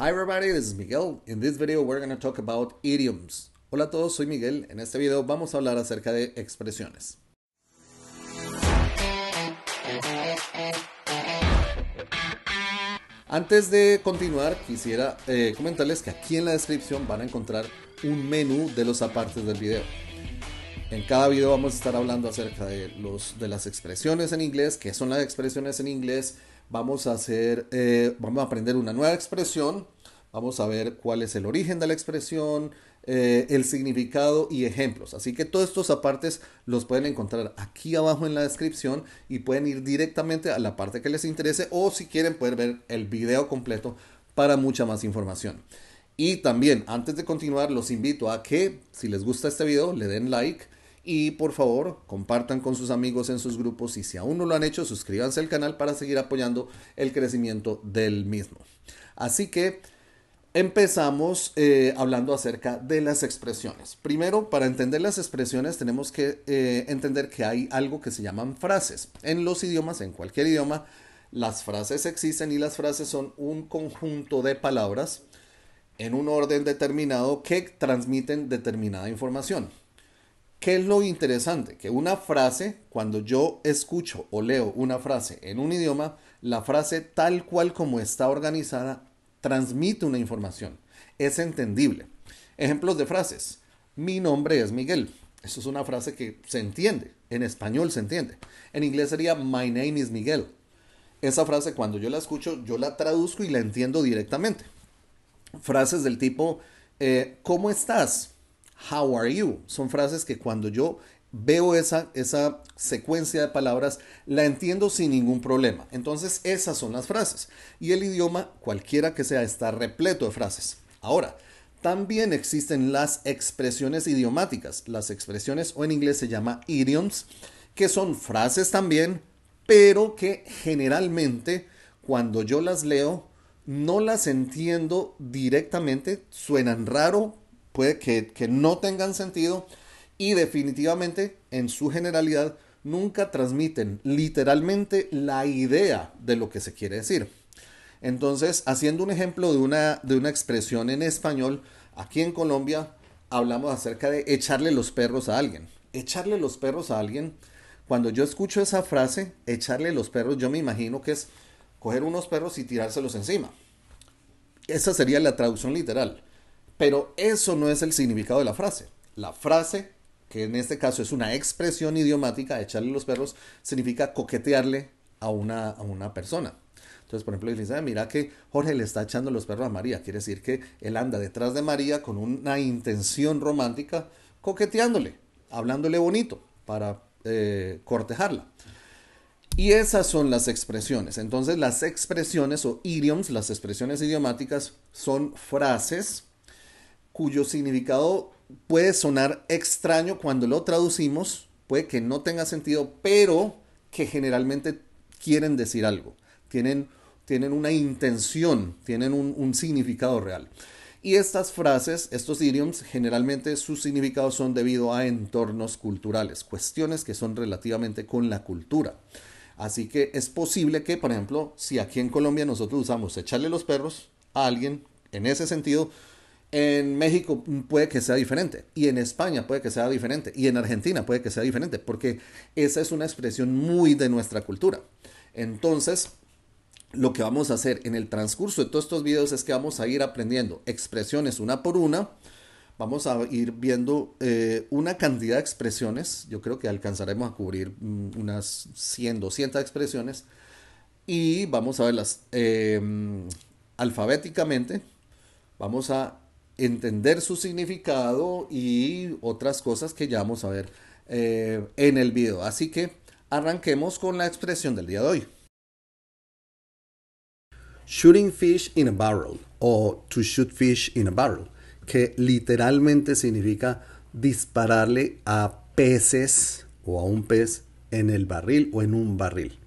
Hi Miguel. In this talk about Hola a todos, soy Miguel. En este video vamos a hablar acerca de expresiones. Antes de continuar, quisiera eh, comentarles que aquí en la descripción van a encontrar un menú de los apartes del video. En cada video vamos a estar hablando acerca de, los, de las expresiones en inglés, qué son las expresiones en inglés, Vamos a hacer, eh, vamos a aprender una nueva expresión. Vamos a ver cuál es el origen de la expresión, eh, el significado y ejemplos. Así que todos estos apartes los pueden encontrar aquí abajo en la descripción y pueden ir directamente a la parte que les interese o si quieren poder ver el video completo para mucha más información. Y también, antes de continuar, los invito a que si les gusta este video, le den like y por favor, compartan con sus amigos en sus grupos y si aún no lo han hecho, suscríbanse al canal para seguir apoyando el crecimiento del mismo. Así que empezamos eh, hablando acerca de las expresiones. Primero, para entender las expresiones tenemos que eh, entender que hay algo que se llaman frases. En los idiomas, en cualquier idioma, las frases existen y las frases son un conjunto de palabras en un orden determinado que transmiten determinada información. ¿Qué es lo interesante? Que una frase, cuando yo escucho o leo una frase en un idioma, la frase tal cual como está organizada transmite una información. Es entendible. Ejemplos de frases. Mi nombre es Miguel. Eso es una frase que se entiende. En español se entiende. En inglés sería My name is Miguel. Esa frase cuando yo la escucho, yo la traduzco y la entiendo directamente. Frases del tipo, eh, ¿cómo estás? How are you? Son frases que cuando yo veo esa, esa secuencia de palabras, la entiendo sin ningún problema. Entonces, esas son las frases. Y el idioma, cualquiera que sea, está repleto de frases. Ahora, también existen las expresiones idiomáticas. Las expresiones, o en inglés se llama idioms, que son frases también, pero que generalmente cuando yo las leo, no las entiendo directamente, suenan raro, puede que, no tengan sentido y definitivamente en su generalidad nunca transmiten literalmente la idea de lo que se quiere decir. Entonces, haciendo un ejemplo de una, de una expresión en español, aquí en Colombia hablamos acerca de echarle los perros a alguien. Echarle los perros a alguien, cuando yo escucho esa frase, echarle los perros, yo me imagino que es coger unos perros y tirárselos encima. Esa sería la traducción literal. Pero eso no es el significado de la frase. La frase, que en este caso es una expresión idiomática, echarle los perros, significa coquetearle a una, a una persona. Entonces, por ejemplo, dice, ah, mira que Jorge le está echando los perros a María. Quiere decir que él anda detrás de María con una intención romántica, coqueteándole, hablándole bonito para eh, cortejarla. Y esas son las expresiones. Entonces, las expresiones o idioms, las expresiones idiomáticas, son frases cuyo significado puede sonar extraño cuando lo traducimos, puede que no tenga sentido, pero que generalmente quieren decir algo, tienen, tienen una intención, tienen un, un significado real. Y estas frases, estos idioms, generalmente sus significados son debido a entornos culturales, cuestiones que son relativamente con la cultura. Así que es posible que, por ejemplo, si aquí en Colombia nosotros usamos echarle los perros a alguien, en ese sentido, en México puede que sea diferente, y en España puede que sea diferente, y en Argentina puede que sea diferente, porque esa es una expresión muy de nuestra cultura. Entonces, lo que vamos a hacer en el transcurso de todos estos videos es que vamos a ir aprendiendo expresiones una por una. Vamos a ir viendo eh, una cantidad de expresiones. Yo creo que alcanzaremos a cubrir mm, unas 100, 200 expresiones. Y vamos a verlas eh, mm, alfabéticamente. Vamos a entender su significado y otras cosas que ya vamos a ver eh, en el video. Así que arranquemos con la expresión del día de hoy. Shooting fish in a barrel o to shoot fish in a barrel, que literalmente significa dispararle a peces o a un pez en el barril o en un barril.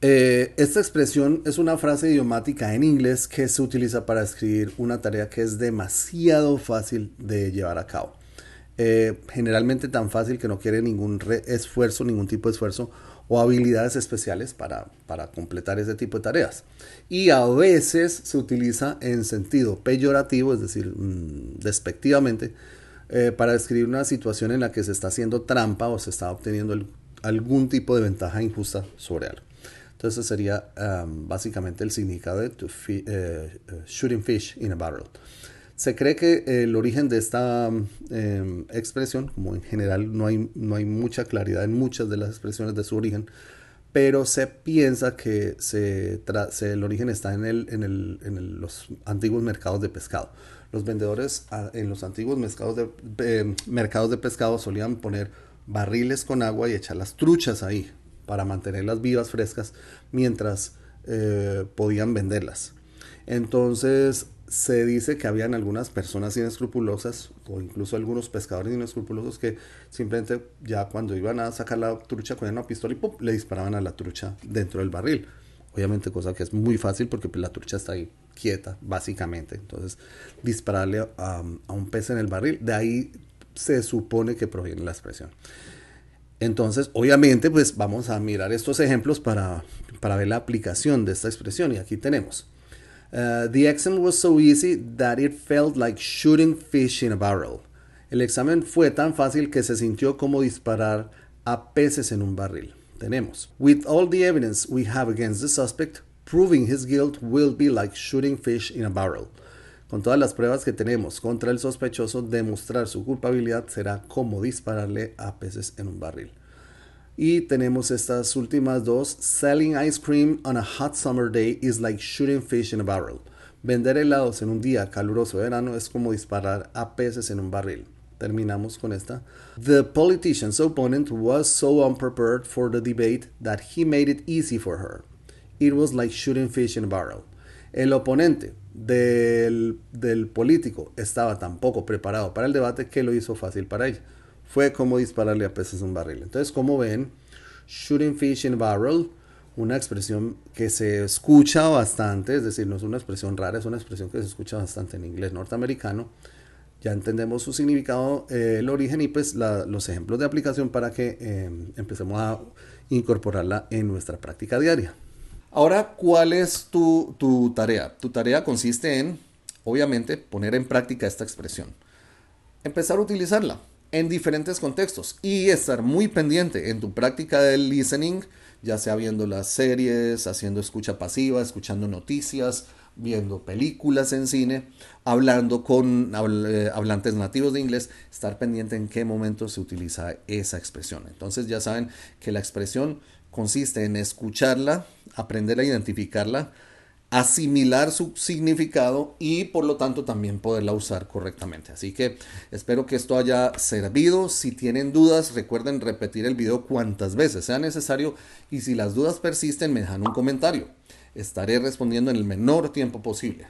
Eh, esta expresión es una frase idiomática en inglés que se utiliza para escribir una tarea que es demasiado fácil de llevar a cabo. Eh, generalmente tan fácil que no quiere ningún esfuerzo, ningún tipo de esfuerzo o habilidades especiales para, completar ese tipo de tareas. Y a veces se utiliza en sentido peyorativo, es decir, mm, despectivamente, eh, para describir una situación en la que se está haciendo trampa o se está obteniendo algún tipo de ventaja injusta sobre algo. Entonces sería um, básicamente el significado de eh, eh, shooting fish in a barrel. Se cree que el origen de esta um, em, expresión, como en general no hay, no hay mucha claridad en muchas de las expresiones de su origen, pero se piensa que se el origen está en, el, en, el, en los antiguos mercados de pescado. Los vendedores ah, en los antiguos mercados de, em, mercados de pescado solían poner barriles con agua y echar las truchas ahí para mantenerlas vivas, frescas, mientras eh, podían venderlas. Entonces se dice que habían algunas personas inescrupulosas o incluso algunos pescadores inescrupulosos que simplemente ya cuando iban a sacar la trucha con una pistola y le disparaban a la trucha dentro del barril. Obviamente cosa que es muy fácil porque pues, la trucha está ahí quieta básicamente. Entonces dispararle a un pez en el barril, de ahí se supone que proviene la expresión. Entonces, obviamente, pues vamos a mirar estos ejemplos para, ver la aplicación de esta expresión. Y aquí tenemos. Uh, the exam was so easy that it felt like shooting fish in a barrel. El examen fue tan fácil que se sintió como disparar a peces en un barril. Tenemos. With all the evidence we have against the suspect, proving his guilt will be like shooting fish in a barrel. Con todas las pruebas que tenemos contra el sospechoso, demostrar su culpabilidad será como dispararle a peces en un barril. Y tenemos estas últimas dos. Selling ice cream on a hot summer day is like shooting fish in a barrel. Vender helados en un día caluroso de verano es como disparar a peces en un barril. Terminamos con esta. The politician's opponent was so unprepared for the debate that he made it easy for her. It was like shooting fish in a barrel. El oponente del, político estaba tan poco preparado para el debate que lo hizo fácil para ella. Fue como dispararle a peces un barril. Entonces, como ven, shooting fish in barrel, una expresión que se escucha bastante, es decir, no es una expresión rara, es una expresión que se escucha bastante en inglés norteamericano. Ya entendemos su significado, eh, el origen y pues los ejemplos de aplicación para que eh, empecemos a incorporarla en nuestra práctica diaria. Ahora, ¿cuál es tu, tarea? Tu tarea consiste en, obviamente, poner en práctica esta expresión. Empezar a utilizarla en diferentes contextos y estar muy pendiente en tu práctica del listening, ya sea viendo las series, haciendo escucha pasiva, escuchando noticias, viendo películas en cine, hablando con eh, hablantes nativos de inglés, estar pendiente en qué momento se utiliza esa expresión. Entonces ya saben que la expresión consiste en escucharla, aprender a identificarla, asimilar su significado y por lo tanto también poderla usar correctamente. Así que espero que esto haya servido. Si tienen dudas, recuerden repetir el video cuantas veces sea necesario y si las dudas persisten, me dejan un comentario. Estaré respondiendo en el menor tiempo posible.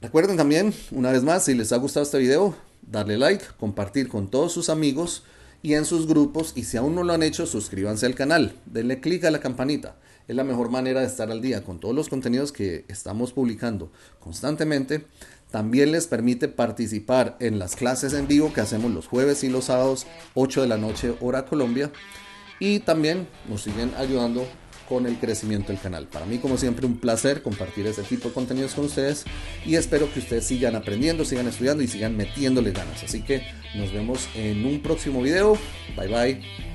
Recuerden también, una vez más, si les ha gustado este video, darle like, compartir con todos sus amigos y en sus grupos. Y si aún no lo han hecho, suscríbanse al canal, denle clic a la campanita. Es la mejor manera de estar al día con todos los contenidos que estamos publicando constantemente. También les permite participar en las clases en vivo que hacemos los jueves y los sábados, 8 de la noche, hora Colombia. Y también nos siguen ayudando con el crecimiento del canal. Para mí, como siempre, un placer compartir este tipo de contenidos con ustedes y espero que ustedes sigan aprendiendo, sigan estudiando y sigan metiéndole ganas. Así que nos vemos en un próximo video. Bye bye.